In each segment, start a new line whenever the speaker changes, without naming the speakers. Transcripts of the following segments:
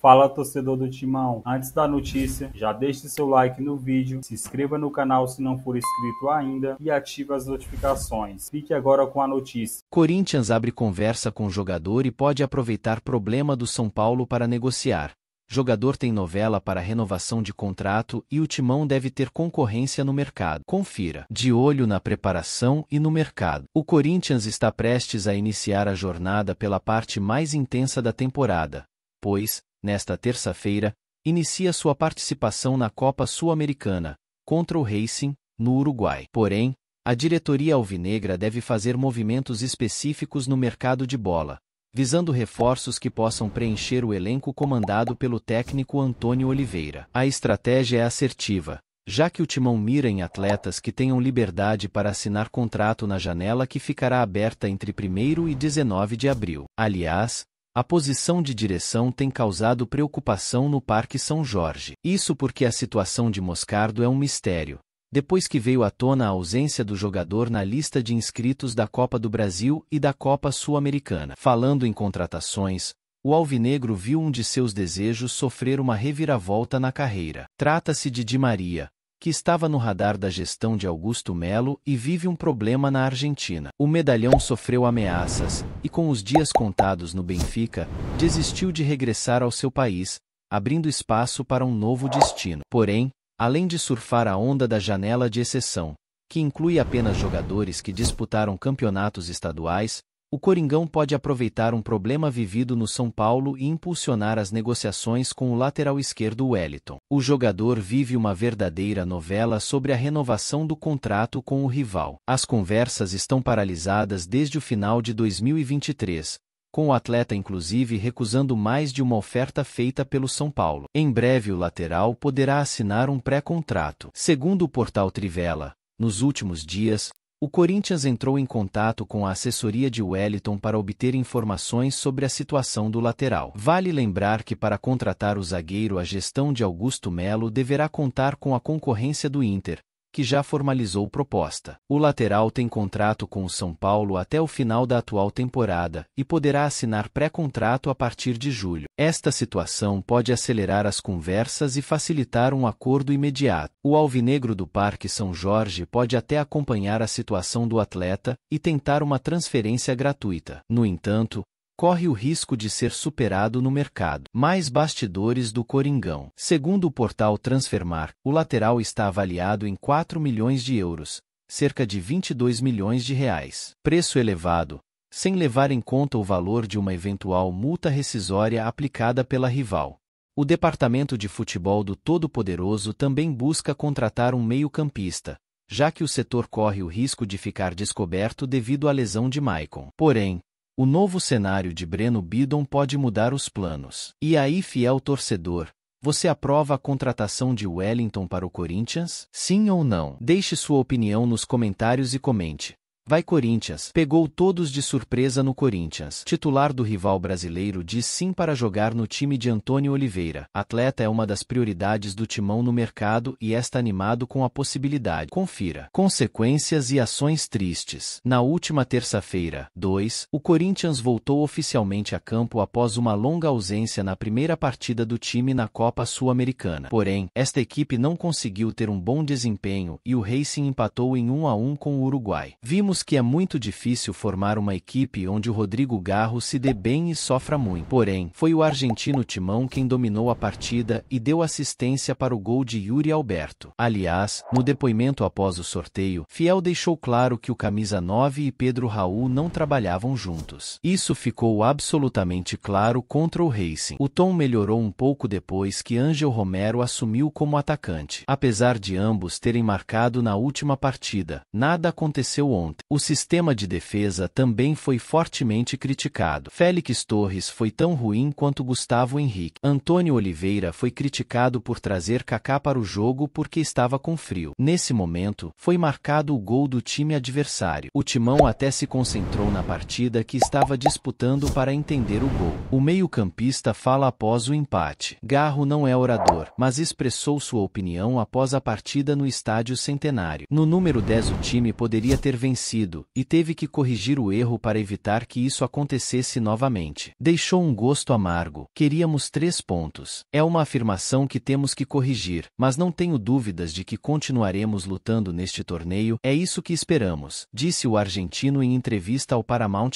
Fala torcedor do Timão, antes da notícia, já deixe seu like no vídeo, se inscreva no canal se não for inscrito ainda e ative as notificações. Fique agora com a notícia. Corinthians abre conversa com jogador e pode aproveitar problema do São Paulo para negociar. Jogador tem novela para renovação de contrato e o Timão deve ter concorrência no mercado. Confira. De olho na preparação e no mercado. O Corinthians está prestes a iniciar a jornada pela parte mais intensa da temporada, pois, nesta terça-feira, inicia sua participação na Copa Sul-Americana, contra o Racing, no Uruguai. Porém, a diretoria alvinegra deve fazer movimentos específicos no mercado de bola, visando reforços que possam preencher o elenco comandado pelo técnico Antônio Oliveira. A estratégia é assertiva, já que o timão mira em atletas que tenham liberdade para assinar contrato na janela que ficará aberta entre 1 e 19 de abril. Aliás, a posição de direção tem causado preocupação no Parque São Jorge. Isso porque a situação de Moscardo é um mistério. Depois que veio à tona a ausência do jogador na lista de inscritos da Copa do Brasil e da Copa Sul-Americana. Falando em contratações, o alvinegro viu um de seus desejos sofrer uma reviravolta na carreira. Trata-se de Di Maria, que estava no radar da gestão de Augusto Melo e vive um problema na Argentina. O medalhão sofreu ameaças e, com os dias contados no Benfica, desistiu de regressar ao seu país, abrindo espaço para um novo destino. Porém, além de surfar a onda da janela de exceção, que inclui apenas jogadores que disputaram campeonatos estaduais, o Coringão pode aproveitar um problema vivido no São Paulo e impulsionar as negociações com o lateral esquerdo Wellington. O jogador vive uma verdadeira novela sobre a renovação do contrato com o rival. As conversas estão paralisadas desde o final de 2023, com o atleta inclusive recusando mais de uma oferta feita pelo São Paulo. Em breve, o lateral poderá assinar um pré-contrato. Segundo o portal Trivela, nos últimos dias, o Corinthians entrou em contato com a assessoria de Wellington para obter informações sobre a situação do lateral. Vale lembrar que para contratar o zagueiro a gestão de Augusto Melo deverá contar com a concorrência do Inter, que já formalizou proposta. O lateral tem contrato com o São Paulo até o final da atual temporada e poderá assinar pré-contrato a partir de julho. Esta situação pode acelerar as conversas e facilitar um acordo imediato. O alvinegro do Parque São Jorge pode até acompanhar a situação do atleta e tentar uma transferência gratuita. No entanto, corre o risco de ser superado no mercado. Mais bastidores do Coringão. Segundo o portal Transfermar, o lateral está avaliado em 4 milhões de euros, cerca de 22 milhões de reais. Preço elevado, sem levar em conta o valor de uma eventual multa rescisória aplicada pela rival. O departamento de futebol do Todo-Poderoso também busca contratar um meio-campista, já que o setor corre o risco de ficar descoberto devido à lesão de Maicon. Porém, o novo cenário de Breno Bidon pode mudar os planos. E aí, fiel torcedor, você aprova a contratação de Wellington para o Corinthians? Sim ou não? Deixe sua opinião nos comentários e comente. Vai Corinthians! Pegou todos de surpresa no Corinthians. Titular do rival brasileiro diz sim para jogar no time de Antônio Oliveira. Atleta é uma das prioridades do timão no mercado e está animado com a possibilidade. Confira. Consequências e ações tristes. Na última terça-feira, 2, o Corinthians voltou oficialmente a campo após uma longa ausência na primeira partida do time na Copa Sul-Americana. Porém, esta equipe não conseguiu ter um bom desempenho e o Racing empatou em 1 a 1 com o Uruguai. Vimos Sabemos que é muito difícil formar uma equipe onde o Rodrigo Garro se dê bem e sofra muito. Porém, foi o argentino Timão quem dominou a partida e deu assistência para o gol de Yuri Alberto. Aliás, no depoimento após o sorteio, Fiel deixou claro que o camisa 9 e Pedro Raul não trabalhavam juntos. Isso ficou absolutamente claro contra o Racing. O tom melhorou um pouco depois que Angel Romero assumiu como atacante. Apesar de ambos terem marcado na última partida, nada aconteceu ontem o sistema de defesa também foi fortemente criticado. Félix Torres foi tão ruim quanto Gustavo Henrique. Antônio Oliveira foi criticado por trazer Kaká para o jogo porque estava com frio. Nesse momento, foi marcado o gol do time adversário. O Timão até se concentrou na partida que estava disputando para entender o gol. O meio-campista fala após o empate. Garro não é orador, mas expressou sua opinião após a partida no estádio Centenário. No número 10 o time poderia ter vencido e teve que corrigir o erro para evitar que isso acontecesse novamente. Deixou um gosto amargo. Queríamos três pontos. É uma afirmação que temos que corrigir, mas não tenho dúvidas de que continuaremos lutando neste torneio. É isso que esperamos, disse o argentino em entrevista ao Paramount+.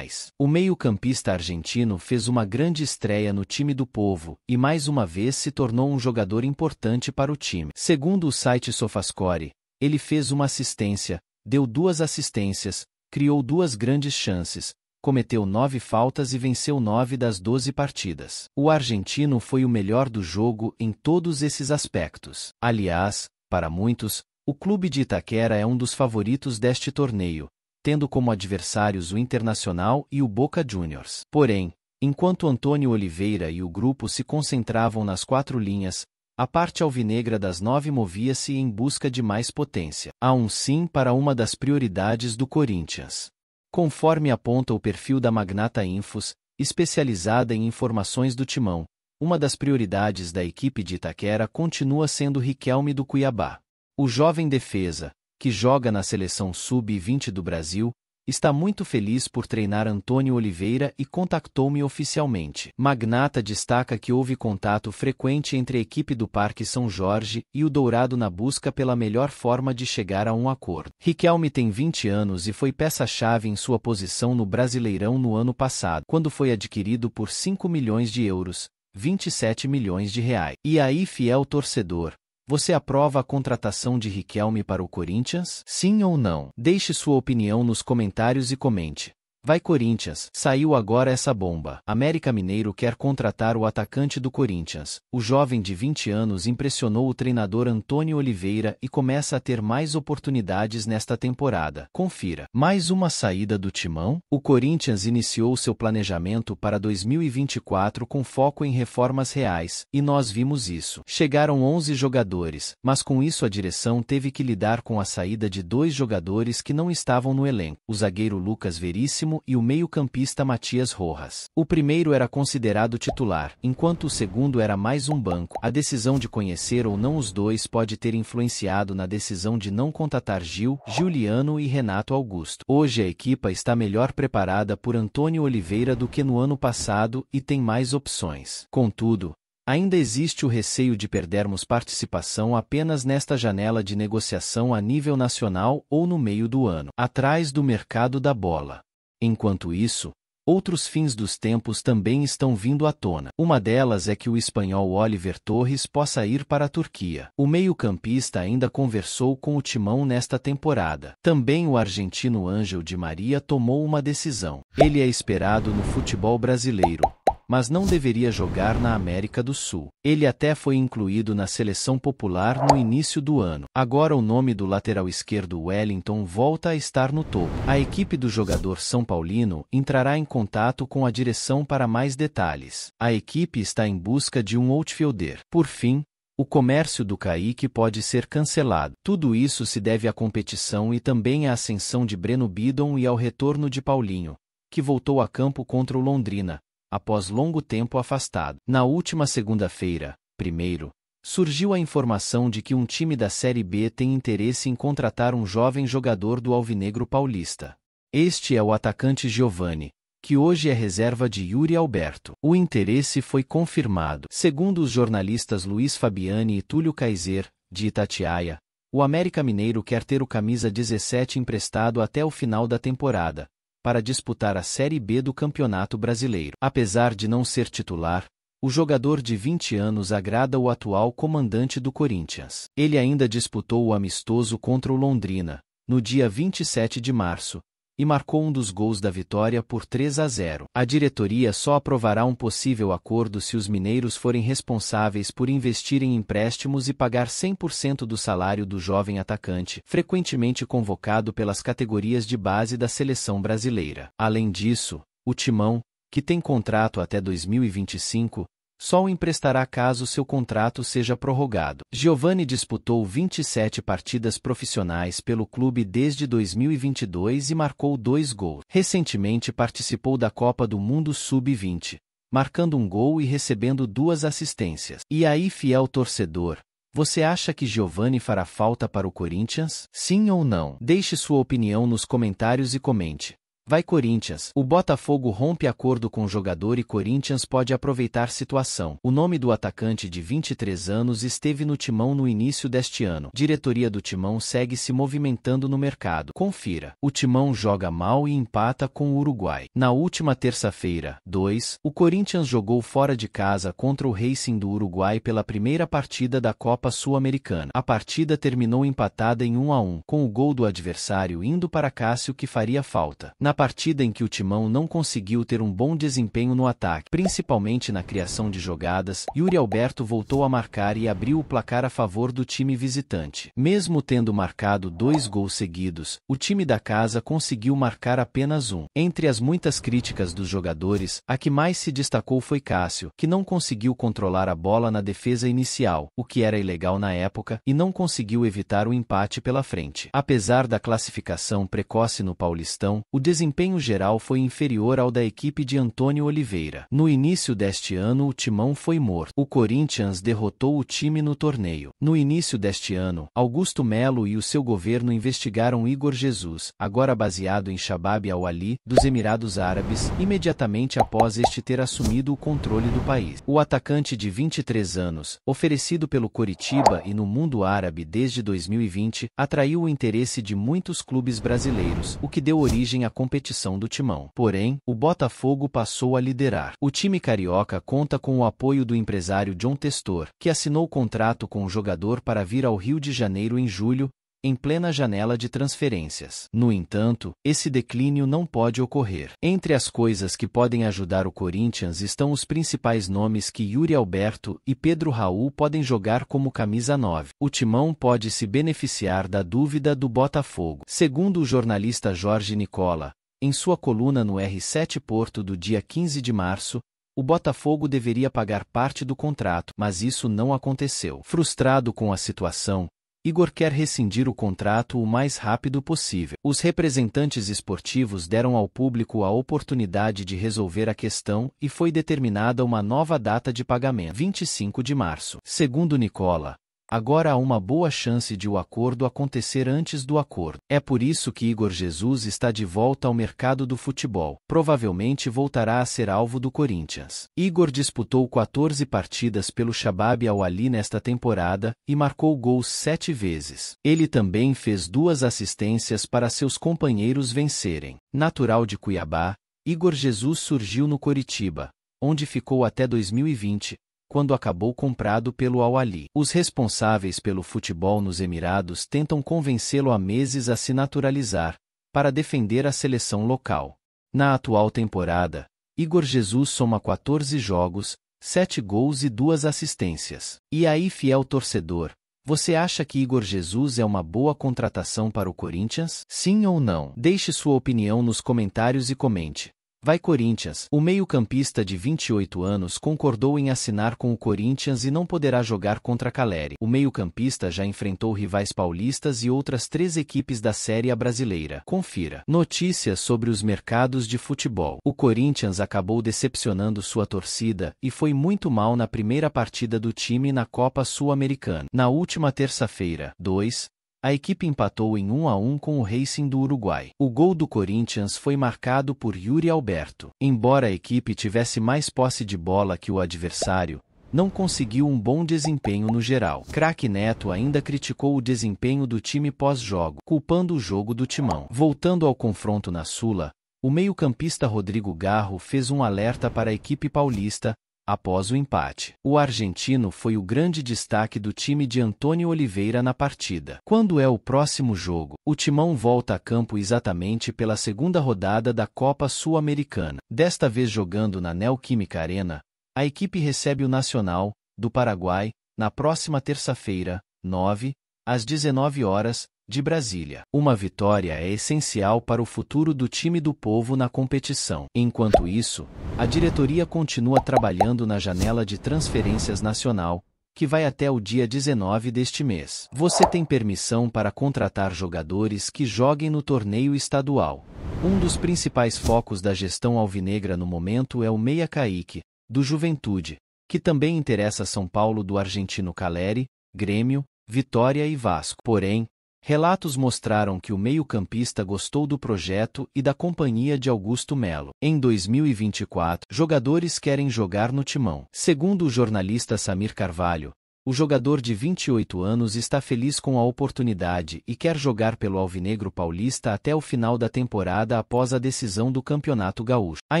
O meio-campista argentino fez uma grande estreia no time do povo e mais uma vez se tornou um jogador importante para o time. Segundo o site Sofascore, ele fez uma assistência, deu duas assistências, criou duas grandes chances, cometeu nove faltas e venceu nove das doze partidas. O argentino foi o melhor do jogo em todos esses aspectos. Aliás, para muitos, o clube de Itaquera é um dos favoritos deste torneio, tendo como adversários o Internacional e o Boca Juniors. Porém, enquanto Antônio Oliveira e o grupo se concentravam nas quatro linhas, a parte alvinegra das nove movia-se em busca de mais potência. Há um sim para uma das prioridades do Corinthians. Conforme aponta o perfil da Magnata Infos, especializada em informações do timão, uma das prioridades da equipe de Itaquera continua sendo Riquelme do Cuiabá. O jovem defesa, que joga na seleção sub-20 do Brasil, está muito feliz por treinar Antônio Oliveira e contactou-me oficialmente. Magnata destaca que houve contato frequente entre a equipe do Parque São Jorge e o Dourado na busca pela melhor forma de chegar a um acordo. Riquelme tem 20 anos e foi peça-chave em sua posição no Brasileirão no ano passado, quando foi adquirido por 5 milhões de euros, 27 milhões de reais. E aí, fiel torcedor, você aprova a contratação de Riquelme para o Corinthians? Sim ou não? Deixe sua opinião nos comentários e comente. Vai Corinthians, saiu agora essa bomba. América Mineiro quer contratar o atacante do Corinthians. O jovem de 20 anos impressionou o treinador Antônio Oliveira e começa a ter mais oportunidades nesta temporada. Confira. Mais uma saída do timão? O Corinthians iniciou seu planejamento para 2024 com foco em reformas reais, e nós vimos isso. Chegaram 11 jogadores, mas com isso a direção teve que lidar com a saída de dois jogadores que não estavam no elenco. O zagueiro Lucas Veríssimo e o meio-campista Matias Rojas. O primeiro era considerado titular, enquanto o segundo era mais um banco. A decisão de conhecer ou não os dois pode ter influenciado na decisão de não contratar Gil, Juliano e Renato Augusto. Hoje a equipa está melhor preparada por Antônio Oliveira do que no ano passado e tem mais opções. Contudo, Ainda existe o receio de perdermos participação apenas nesta janela de negociação a nível nacional ou no meio do ano, atrás do mercado da bola. Enquanto isso, outros fins dos tempos também estão vindo à tona. Uma delas é que o espanhol Oliver Torres possa ir para a Turquia. O meio-campista ainda conversou com o Timão nesta temporada. Também o argentino Ângel de Maria tomou uma decisão. Ele é esperado no futebol brasileiro mas não deveria jogar na América do Sul. Ele até foi incluído na seleção popular no início do ano. Agora o nome do lateral esquerdo Wellington volta a estar no topo. A equipe do jogador São Paulino entrará em contato com a direção para mais detalhes. A equipe está em busca de um outfielder. Por fim, o comércio do Caíque pode ser cancelado. Tudo isso se deve à competição e também à ascensão de Breno Bidon e ao retorno de Paulinho, que voltou a campo contra o Londrina, após longo tempo afastado. Na última segunda-feira, primeiro, surgiu a informação de que um time da Série B tem interesse em contratar um jovem jogador do Alvinegro Paulista. Este é o atacante Giovanni, que hoje é reserva de Yuri Alberto. O interesse foi confirmado. Segundo os jornalistas Luiz Fabiani e Túlio Kaiser, de Itatiaia, o América Mineiro quer ter o camisa 17 emprestado até o final da temporada, para disputar a Série B do Campeonato Brasileiro. Apesar de não ser titular, o jogador de 20 anos agrada o atual comandante do Corinthians. Ele ainda disputou o amistoso contra o Londrina, no dia 27 de março, e marcou um dos gols da vitória por 3 a 0. A diretoria só aprovará um possível acordo se os mineiros forem responsáveis por investir em empréstimos e pagar 100% do salário do jovem atacante, frequentemente convocado pelas categorias de base da seleção brasileira. Além disso, o Timão, que tem contrato até 2025, só o emprestará caso seu contrato seja prorrogado. Giovanni disputou 27 partidas profissionais pelo clube desde 2022 e marcou dois gols. Recentemente participou da Copa do Mundo Sub-20, marcando um gol e recebendo duas assistências. E aí, fiel torcedor, você acha que Giovanni fará falta para o Corinthians? Sim ou não? Deixe sua opinião nos comentários e comente. Vai Corinthians. O Botafogo rompe acordo com o jogador e Corinthians pode aproveitar situação. O nome do atacante de 23 anos esteve no Timão no início deste ano. Diretoria do Timão segue se movimentando no mercado. Confira. O Timão joga mal e empata com o Uruguai. Na última terça-feira, 2, o Corinthians jogou fora de casa contra o Racing do Uruguai pela primeira partida da Copa Sul-Americana. A partida terminou empatada em 1 a 1, com o gol do adversário indo para Cássio que faria falta. Na partida em que o Timão não conseguiu ter um bom desempenho no ataque, principalmente na criação de jogadas, Yuri Alberto voltou a marcar e abriu o placar a favor do time visitante. Mesmo tendo marcado dois gols seguidos, o time da casa conseguiu marcar apenas um. Entre as muitas críticas dos jogadores, a que mais se destacou foi Cássio, que não conseguiu controlar a bola na defesa inicial, o que era ilegal na época, e não conseguiu evitar o empate pela frente. Apesar da classificação precoce no Paulistão, o desempenho desempenho geral foi inferior ao da equipe de Antônio Oliveira. No início deste ano, o timão foi morto. O Corinthians derrotou o time no torneio. No início deste ano, Augusto Melo e o seu governo investigaram Igor Jesus, agora baseado em Shabab al-Ali, dos Emirados Árabes, imediatamente após este ter assumido o controle do país. O atacante de 23 anos, oferecido pelo Coritiba e no mundo árabe desde 2020, atraiu o interesse de muitos clubes brasileiros, o que deu origem à competição competição do timão. Porém, o Botafogo passou a liderar. O time carioca conta com o apoio do empresário John Testor, que assinou contrato com o jogador para vir ao Rio de Janeiro em julho, em plena janela de transferências. No entanto, esse declínio não pode ocorrer. Entre as coisas que podem ajudar o Corinthians estão os principais nomes que Yuri Alberto e Pedro Raul podem jogar como camisa 9. O Timão pode se beneficiar da dúvida do Botafogo. Segundo o jornalista Jorge Nicola, em sua coluna no R7 Porto do dia 15 de março, o Botafogo deveria pagar parte do contrato, mas isso não aconteceu. Frustrado com a situação, Igor quer rescindir o contrato o mais rápido possível. Os representantes esportivos deram ao público a oportunidade de resolver a questão e foi determinada uma nova data de pagamento, 25 de março. Segundo Nicola, Agora há uma boa chance de o acordo acontecer antes do acordo. É por isso que Igor Jesus está de volta ao mercado do futebol. Provavelmente voltará a ser alvo do Corinthians. Igor disputou 14 partidas pelo Shabab ao ali nesta temporada e marcou gols sete vezes. Ele também fez duas assistências para seus companheiros vencerem. Natural de Cuiabá, Igor Jesus surgiu no Coritiba, onde ficou até 2020, quando acabou comprado pelo al Os responsáveis pelo futebol nos Emirados tentam convencê-lo há meses a se naturalizar, para defender a seleção local. Na atual temporada, Igor Jesus soma 14 jogos, 7 gols e 2 assistências. E aí, fiel torcedor, você acha que Igor Jesus é uma boa contratação para o Corinthians? Sim ou não? Deixe sua opinião nos comentários e comente. Vai Corinthians! O meio-campista de 28 anos concordou em assinar com o Corinthians e não poderá jogar contra Caleri. O meio-campista já enfrentou rivais paulistas e outras três equipes da Série A brasileira. Confira. Notícias sobre os mercados de futebol. O Corinthians acabou decepcionando sua torcida e foi muito mal na primeira partida do time na Copa Sul-Americana. Na última terça-feira, 2 a equipe empatou em 1 a 1 com o Racing do Uruguai. O gol do Corinthians foi marcado por Yuri Alberto. Embora a equipe tivesse mais posse de bola que o adversário, não conseguiu um bom desempenho no geral. Craque Neto ainda criticou o desempenho do time pós-jogo, culpando o jogo do timão. Voltando ao confronto na Sula, o meio-campista Rodrigo Garro fez um alerta para a equipe paulista, após o empate. O argentino foi o grande destaque do time de Antônio Oliveira na partida. Quando é o próximo jogo? O Timão volta a campo exatamente pela segunda rodada da Copa Sul-Americana. Desta vez jogando na Neoquímica Arena, a equipe recebe o Nacional, do Paraguai, na próxima terça-feira, 9, às 19 horas, de Brasília. Uma vitória é essencial para o futuro do time do povo na competição. Enquanto isso, a diretoria continua trabalhando na janela de transferências nacional, que vai até o dia 19 deste mês. Você tem permissão para contratar jogadores que joguem no torneio estadual. Um dos principais focos da gestão alvinegra no momento é o Meia Caíque, do Juventude, que também interessa São Paulo do argentino Caleri, Grêmio, Vitória e Vasco. Porém, Relatos mostraram que o meio-campista gostou do projeto e da companhia de Augusto Melo. Em 2024, jogadores querem jogar no timão. Segundo o jornalista Samir Carvalho, o jogador de 28 anos está feliz com a oportunidade e quer jogar pelo Alvinegro Paulista até o final da temporada após a decisão do Campeonato Gaúcho. A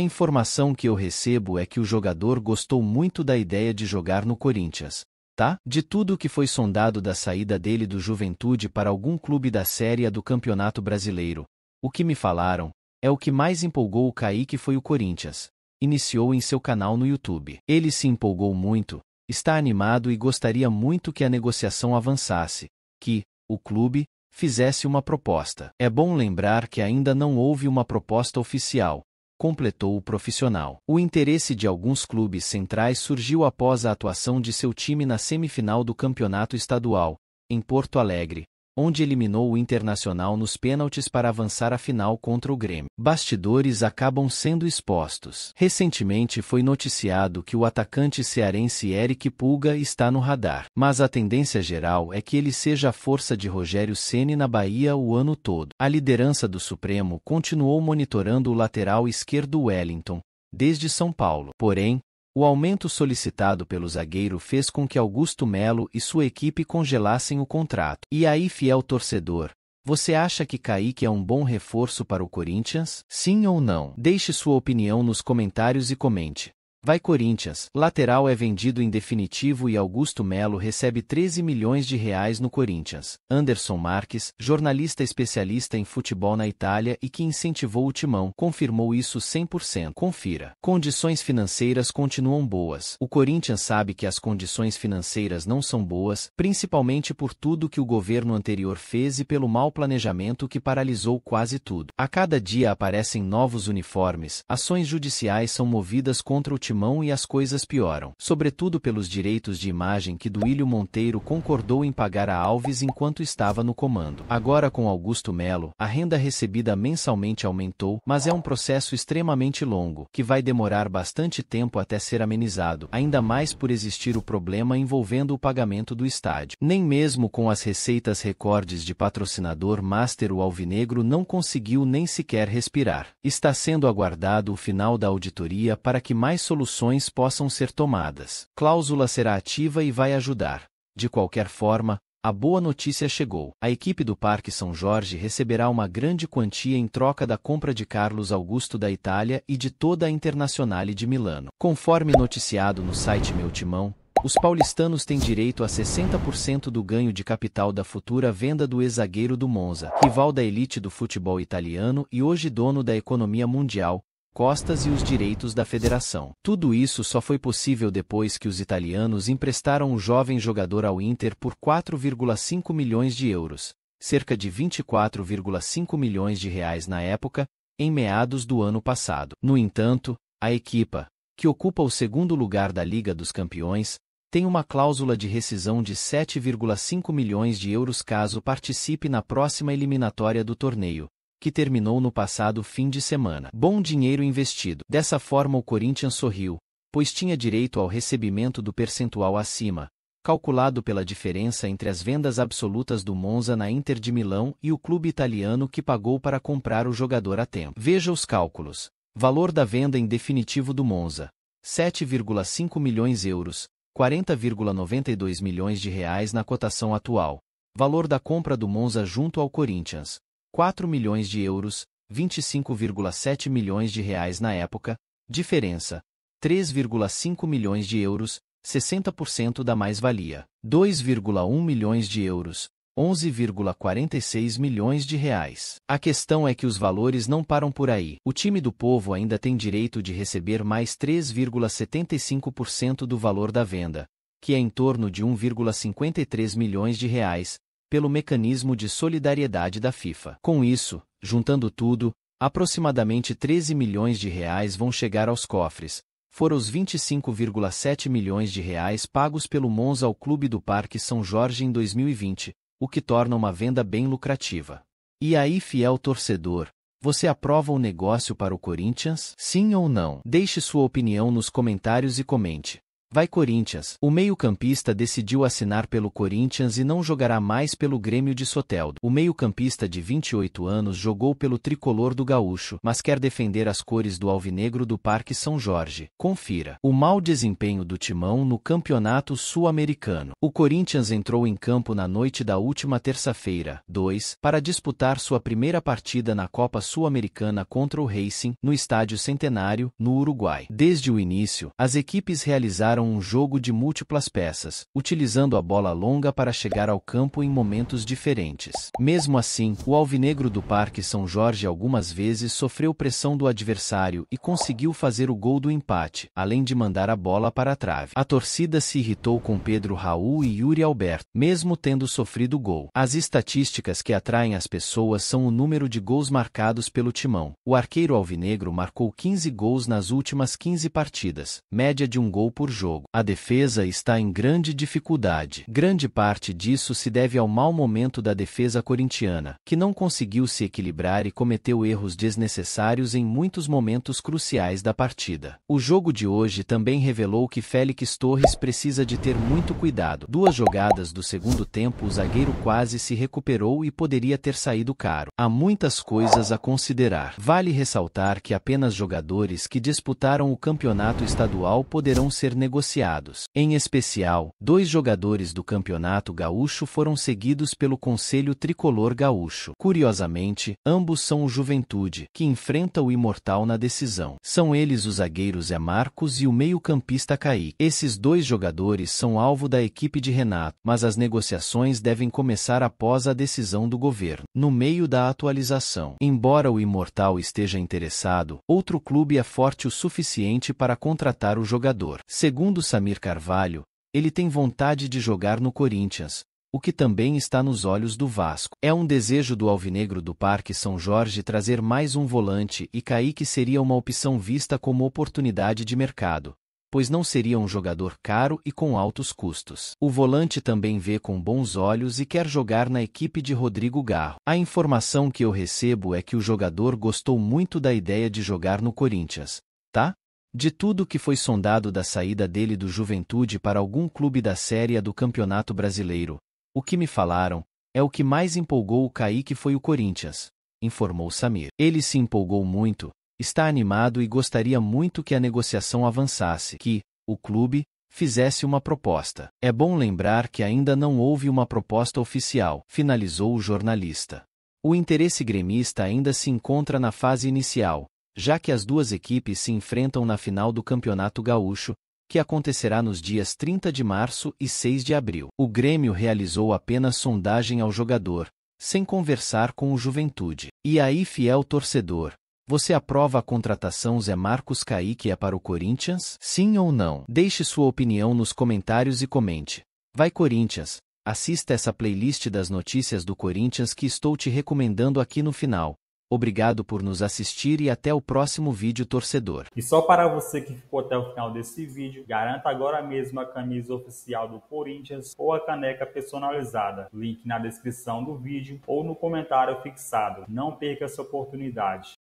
informação que eu recebo é que o jogador gostou muito da ideia de jogar no Corinthians tá? De tudo o que foi sondado da saída dele do Juventude para algum clube da Série A do Campeonato Brasileiro, o que me falaram é o que mais empolgou o Kaique foi o Corinthians. Iniciou em seu canal no YouTube. Ele se empolgou muito, está animado e gostaria muito que a negociação avançasse, que o clube fizesse uma proposta. É bom lembrar que ainda não houve uma proposta oficial, completou o profissional. O interesse de alguns clubes centrais surgiu após a atuação de seu time na semifinal do campeonato estadual, em Porto Alegre, onde eliminou o Internacional nos pênaltis para avançar à final contra o Grêmio. Bastidores acabam sendo expostos. Recentemente foi noticiado que o atacante cearense Eric Pulga está no radar, mas a tendência geral é que ele seja a força de Rogério Ceni na Bahia o ano todo. A liderança do Supremo continuou monitorando o lateral esquerdo Wellington, desde São Paulo. Porém, o aumento solicitado pelo zagueiro fez com que Augusto Melo e sua equipe congelassem o contrato. E aí, fiel torcedor, você acha que Kaique é um bom reforço para o Corinthians? Sim ou não? Deixe sua opinião nos comentários e comente. Vai Corinthians, lateral é vendido em definitivo e Augusto Melo recebe 13 milhões de reais no Corinthians. Anderson Marques, jornalista especialista em futebol na Itália e que incentivou o timão, confirmou isso 100%. Confira. Condições financeiras continuam boas. O Corinthians sabe que as condições financeiras não são boas, principalmente por tudo que o governo anterior fez e pelo mau planejamento que paralisou quase tudo. A cada dia aparecem novos uniformes, ações judiciais são movidas contra o timão mão e as coisas pioram. Sobretudo pelos direitos de imagem que Duílio Monteiro concordou em pagar a Alves enquanto estava no comando. Agora com Augusto Melo, a renda recebida mensalmente aumentou, mas é um processo extremamente longo, que vai demorar bastante tempo até ser amenizado, ainda mais por existir o problema envolvendo o pagamento do estádio. Nem mesmo com as receitas recordes de patrocinador Master o Alvinegro não conseguiu nem sequer respirar. Está sendo aguardado o final da auditoria para que mais soluções soluções possam ser tomadas. Cláusula será ativa e vai ajudar. De qualquer forma, a boa notícia chegou. A equipe do Parque São Jorge receberá uma grande quantia em troca da compra de Carlos Augusto da Itália e de toda a Internazionale de Milano. Conforme noticiado no site Meu Timão, os paulistanos têm direito a 60% do ganho de capital da futura venda do ex-zagueiro do Monza, rival da elite do futebol italiano e hoje dono da economia mundial, costas e os direitos da federação. Tudo isso só foi possível depois que os italianos emprestaram o jovem jogador ao Inter por 4,5 milhões de euros, cerca de 24,5 milhões de reais na época, em meados do ano passado. No entanto, a equipa, que ocupa o segundo lugar da Liga dos Campeões, tem uma cláusula de rescisão de 7,5 milhões de euros caso participe na próxima eliminatória do torneio, que terminou no passado fim de semana. Bom dinheiro investido. Dessa forma o Corinthians sorriu, pois tinha direito ao recebimento do percentual acima, calculado pela diferença entre as vendas absolutas do Monza na Inter de Milão e o clube italiano que pagou para comprar o jogador a tempo. Veja os cálculos. Valor da venda em definitivo do Monza: 7,5 milhões euros, 40,92 milhões de reais na cotação atual. Valor da compra do Monza junto ao Corinthians: 4 milhões de euros, 25,7 milhões de reais na época, diferença, 3,5 milhões de euros, 60% da mais-valia, 2,1 milhões de euros, 11,46 milhões de reais. A questão é que os valores não param por aí. O time do povo ainda tem direito de receber mais 3,75% do valor da venda, que é em torno de 1,53 milhões de reais, pelo mecanismo de solidariedade da FIFA. Com isso, juntando tudo, aproximadamente 13 milhões de reais vão chegar aos cofres. Foram os 25,7 milhões de reais pagos pelo Mons ao Clube do Parque São Jorge em 2020, o que torna uma venda bem lucrativa. E aí, fiel torcedor, você aprova o negócio para o Corinthians? Sim ou não? Deixe sua opinião nos comentários e comente. Vai Corinthians! O meio-campista decidiu assinar pelo Corinthians e não jogará mais pelo Grêmio de Soteldo. O meio-campista de 28 anos jogou pelo tricolor do Gaúcho, mas quer defender as cores do alvinegro do Parque São Jorge. Confira. O mau desempenho do timão no Campeonato Sul-Americano. O Corinthians entrou em campo na noite da última terça-feira, 2, para disputar sua primeira partida na Copa Sul-Americana contra o Racing, no Estádio Centenário, no Uruguai. Desde o início, as equipes realizaram um jogo de múltiplas peças, utilizando a bola longa para chegar ao campo em momentos diferentes. Mesmo assim, o alvinegro do Parque São Jorge algumas vezes sofreu pressão do adversário e conseguiu fazer o gol do empate, além de mandar a bola para a trave. A torcida se irritou com Pedro Raul e Yuri Alberto, mesmo tendo sofrido gol. As estatísticas que atraem as pessoas são o número de gols marcados pelo timão. O arqueiro alvinegro marcou 15 gols nas últimas 15 partidas, média de um gol por jogo jogo. A defesa está em grande dificuldade. Grande parte disso se deve ao mau momento da defesa corintiana, que não conseguiu se equilibrar e cometeu erros desnecessários em muitos momentos cruciais da partida. O jogo de hoje também revelou que Félix Torres precisa de ter muito cuidado. Duas jogadas do segundo tempo o zagueiro quase se recuperou e poderia ter saído caro. Há muitas coisas a considerar. Vale ressaltar que apenas jogadores que disputaram o campeonato estadual poderão ser negociados negociados. Em especial, dois jogadores do Campeonato Gaúcho foram seguidos pelo Conselho Tricolor Gaúcho. Curiosamente, ambos são o Juventude, que enfrenta o Imortal na decisão. São eles os zagueiros Zé Marcos e o meio-campista Kaique. Esses dois jogadores são alvo da equipe de Renato, mas as negociações devem começar após a decisão do governo. No meio da atualização, embora o Imortal esteja interessado, outro clube é forte o suficiente para contratar o jogador. Segundo Segundo Samir Carvalho, ele tem vontade de jogar no Corinthians, o que também está nos olhos do Vasco. É um desejo do alvinegro do Parque São Jorge trazer mais um volante e Kaique seria uma opção vista como oportunidade de mercado, pois não seria um jogador caro e com altos custos. O volante também vê com bons olhos e quer jogar na equipe de Rodrigo Garro. A informação que eu recebo é que o jogador gostou muito da ideia de jogar no Corinthians, tá? De tudo que foi sondado da saída dele do Juventude para algum clube da Série A do Campeonato Brasileiro, o que me falaram, é o que mais empolgou o Kaique foi o Corinthians, informou Samir. Ele se empolgou muito, está animado e gostaria muito que a negociação avançasse, que, o clube, fizesse uma proposta. É bom lembrar que ainda não houve uma proposta oficial, finalizou o jornalista. O interesse gremista ainda se encontra na fase inicial, já que as duas equipes se enfrentam na final do Campeonato Gaúcho, que acontecerá nos dias 30 de março e 6 de abril. O Grêmio realizou apenas sondagem ao jogador, sem conversar com o Juventude. E aí, fiel torcedor, você aprova a contratação Zé Marcos Caíque é para o Corinthians? Sim ou não? Deixe sua opinião nos comentários e comente. Vai Corinthians! Assista essa playlist das notícias do Corinthians que estou te recomendando aqui no final Obrigado por nos assistir e até o próximo vídeo torcedor. E só para você que ficou até o final desse vídeo, garanta agora mesmo a camisa oficial do Corinthians ou a caneca personalizada. Link na descrição do vídeo ou no comentário fixado. Não perca essa oportunidade.